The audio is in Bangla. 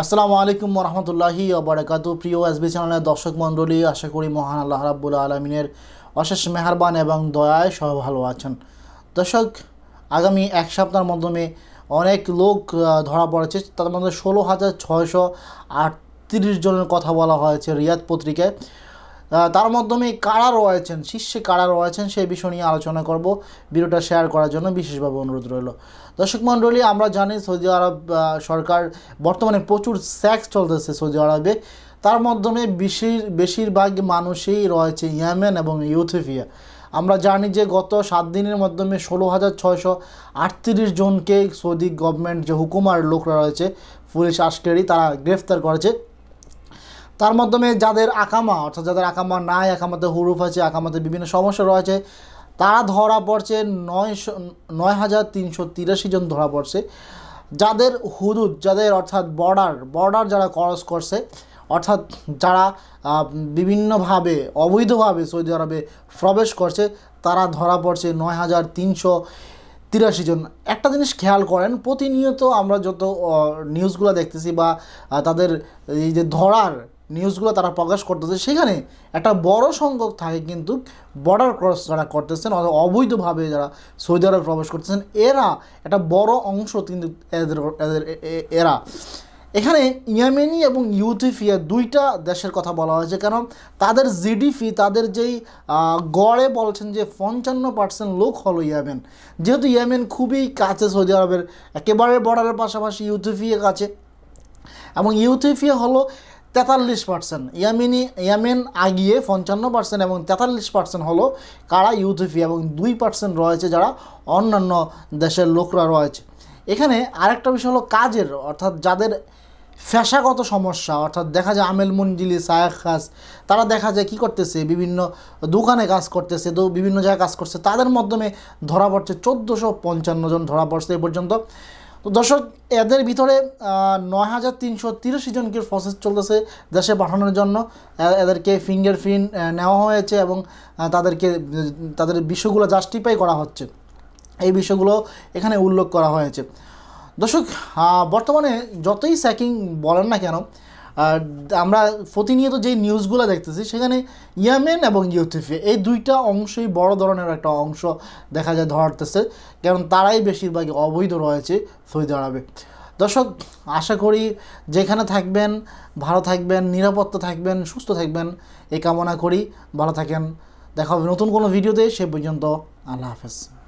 আসসালামু আলাইকুম রহমতুল্লাহি আবরাকাত প্রিয় এসবি চ্যানেলের দর্শক মণ্ডলী আশা করি মহান আল্লাহ রাবুল আলমিনের অশেষ মেহরবান এবং দয়ায় সহ ভালো আছেন দর্শক আগামী এক সপ্তাহের মাধ্যমে অনেক লোক ধরা পড়েছে তাদের মধ্যে ষোলো হাজার ছয়শো আটত্রিশ জনের কথা বলা হয়েছে রিয়াদ পত্রিকায় তার মাধ্যমে কারা রয়েছেন শীর্ষে কারা রয়েছেন সেই বিষয় নিয়ে আলোচনা করব ভিডিওটা শেয়ার করার জন্য বিশেষভাবে অনুরোধ রইল দর্শক মণ্ডলী আমরা জানি সৌদি আরব সরকার বর্তমানে প্রচুর স্যাক্স চলতেছে সৌদি আরবে তার মাধ্যমে বেশির বেশিরভাগ মানুষই রয়েছে ইয়েমেন এবং ইউথেফিয়া আমরা জানি যে গত সাত দিনের মাধ্যমে ষোলো হাজার ছয়শো আটত্রিশ জনকে সৌদি গভর্নমেন্ট যে হুকুমার লোকরা রয়েছে পুলিশ আস্কারি তারা গ্রেফতার করেছে তার মাধ্যমে যাদের আকামা অর্থাৎ যাদের আকামা নাই আকামাতে হুরুফ আছে আকামাতে বিভিন্ন সমস্যা রয়েছে তারা ধরা পড়ছে নয়শো নয় হাজার তিনশো তিরাশি জন ধরা পড়ছে যাদের হুদুদ যাদের অর্থাৎ বর্ডার বর্ডার যারা ক্রস করছে অর্থাৎ যারা বিভিন্নভাবে অবৈধভাবে সৌদি আরবে প্রবেশ করছে তারা ধরা পড়ছে নয় হাজার তিনশো তিরাশি জন একটা জিনিস খেয়াল করেন প্রতিনিয়ত আমরা যত নিউজগুলো দেখতেছি বা তাদের এই যে ধরার নিউজগুলো তারা প্রকাশ করতেছে সেখানে একটা বড় সংখ্যক থাকে কিন্তু বর্ডার ক্রস যারা করতেছেন অথবা অবৈধভাবে যারা সৌদি আরবে প্রবেশ করতেছেন এরা একটা বড় অংশ কিন্তু এদের এদের এরা এখানে ইয়ামেনি এবং ইউথিফিয়া দুইটা দেশের কথা বলা হয়েছে কারণ তাদের জিডিপি তাদের যেই গড়ে বলছেন যে পঞ্চান্ন পার্সেন্ট লোক হলো ইয়ামেন যেহেতু ইয়ামেন খুবই কাছে সৌদি আরবের একেবারে বর্ডারের পাশাপাশি ইউথিফিয়া কাছে এবং ইউথিফিয়া হলো তেতাল্লিশ পার্সেন্ট ইয়ামিনি ইয়ামেন আগিয়ে পঞ্চান্ন পার্সেন্ট এবং তেতাল্লিশ পার্সেন্ট হলো কারা ইউথিফি এবং দুই পার্সেন্ট রয়েছে যারা অন্যান্য দেশের লোকরা রয়েছে এখানে আরেকটা বিষয় হলো কাজের অর্থাৎ যাদের পেশাগত সমস্যা অর্থাৎ দেখা যায় আমেল মঞ্জিলি সায়াক খাস তারা দেখা যায় কি করতেছে বিভিন্ন দোকানে কাজ করতেছে তো বিভিন্ন জায়গায় কাজ করছে তাদের মাধ্যমে ধরা পড়ছে চোদ্দোশো পঞ্চান্ন জন ধরা পড়ছে এ পর্যন্ত তো দর্শক এদের ভিতরে নয় হাজার তিনশো তিরাশি জনকে প্রসেস চলতেছে দেশে পাঠানোর জন্য এদেরকে ফিঙ্গার প্রিন্ট নেওয়া হয়েছে এবং তাদেরকে তাদের বিষয়গুলো জাস্টিফাই করা হচ্ছে এই বিষয়গুলো এখানে উল্লেখ করা হয়েছে দর্শক বর্তমানে যতই স্যাকিং বলেন না কেন আমরা প্রতিনিয়ত যে নিউজগুলো দেখতেছি সেখানে ইয়ামেন এবং ইউথিফি এই দুইটা অংশই বড় ধরনের একটা অংশ দেখা যায় ধরতেছে কারণ তারাই বেশিরভাগই অবৈধ রয়েছে সৌদি আরবে দর্শক আশা করি যেখানে থাকবেন ভালো থাকবেন নিরাপত্তা থাকবেন সুস্থ থাকবেন এই কামনা করি ভালো থাকেন দেখা হবে নতুন কোনো ভিডিওতে সে পর্যন্ত আল্লাহ হাফেজ